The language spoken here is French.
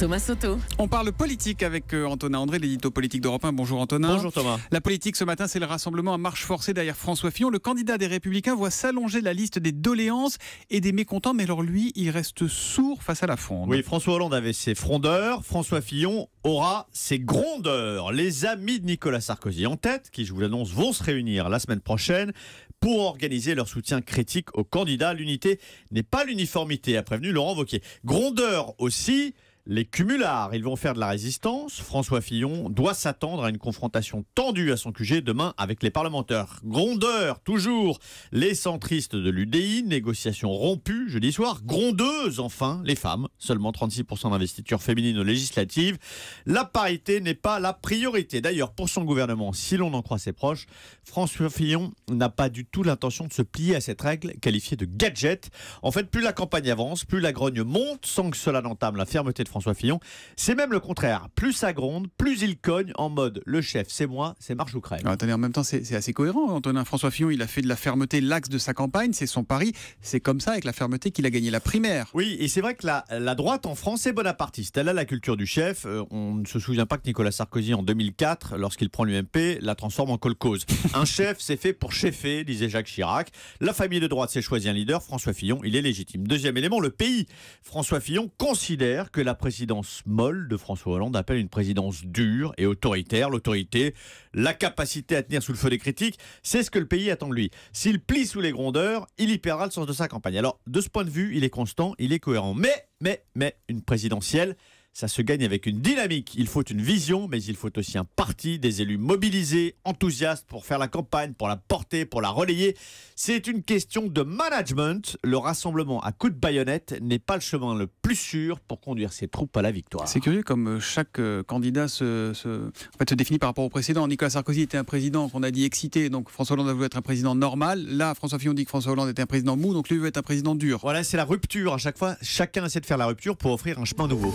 Thomas Soto. On parle politique avec euh, Antonin André, l'édito politique d'Europe 1. Bonjour Antonin. Bonjour Thomas. La politique ce matin, c'est le rassemblement à marche forcée derrière François Fillon. Le candidat des Républicains voit s'allonger la liste des doléances et des mécontents, mais alors lui, il reste sourd face à la fronde. Oui, François Hollande avait ses frondeurs, François Fillon aura ses grondeurs. Les amis de Nicolas Sarkozy en tête, qui je vous l'annonce, vont se réunir la semaine prochaine pour organiser leur soutien critique au candidat. L'unité n'est pas l'uniformité, a prévenu Laurent Wauquiez. Grondeurs aussi les cumulards. Ils vont faire de la résistance. François Fillon doit s'attendre à une confrontation tendue à son QG demain avec les parlementaires. Grondeur, toujours les centristes de l'UDI, négociations rompues jeudi soir. Grondeuses, enfin, les femmes, seulement 36% d'investiture féminine aux législatives. La parité n'est pas la priorité. D'ailleurs, pour son gouvernement, si l'on en croit ses proches, François Fillon n'a pas du tout l'intention de se plier à cette règle qualifiée de gadget. En fait, plus la campagne avance, plus la grogne monte sans que cela n'entame la fermeté de François François Fillon. C'est même le contraire. Plus ça gronde, plus il cogne en mode le chef, c'est moi, c'est marche ou crève. Ah, en même temps, c'est assez cohérent. Antonin François Fillon, il a fait de la fermeté l'axe de sa campagne, c'est son pari. C'est comme ça, avec la fermeté, qu'il a gagné la primaire. Oui, et c'est vrai que la, droite en France est bonapartiste. Elle a la culture du chef. Euh, on ne se souvient pas que Nicolas Sarkozy, en 2004, lorsqu'il prend l'UMP, la transforme en colcause. Un chef, c'est fait pour cheffer, disait Jacques Chirac. La famille de droite s'est choisie un leader. François Fillon, il est légitime. Deuxième élément, le pays. François Fillon considère que la présidence molle de François Hollande appelle une présidence dure et autoritaire. L'autorité, la capacité à tenir sous le feu des critiques, c'est ce que le pays attend de lui. S'il plie sous les grondeurs, il y perdra le sens de sa campagne. Alors, de ce point de vue, il est constant, il est cohérent. Mais, mais, mais, une présidentielle, ça se gagne avec une dynamique. Il faut une vision, mais il faut aussi un parti, des élus mobilisés, enthousiastes pour faire la campagne, pour la porter, pour la relayer. C'est une question de management. Le rassemblement à coups de baïonnette n'est pas le chemin le plus sûr pour conduire ses troupes à la victoire. C'est curieux comme euh, chaque euh, candidat se, se, se, définit par rapport au précédent. Nicolas Sarkozy était un président qu'on a dit excité, donc François Hollande a voulu être un président normal. Là, François Fillon dit que François Hollande était un président mou, donc lui veut être un président dur. Voilà, c'est la rupture. À chaque fois, chacun essaie de faire la rupture pour offrir un chemin nouveau.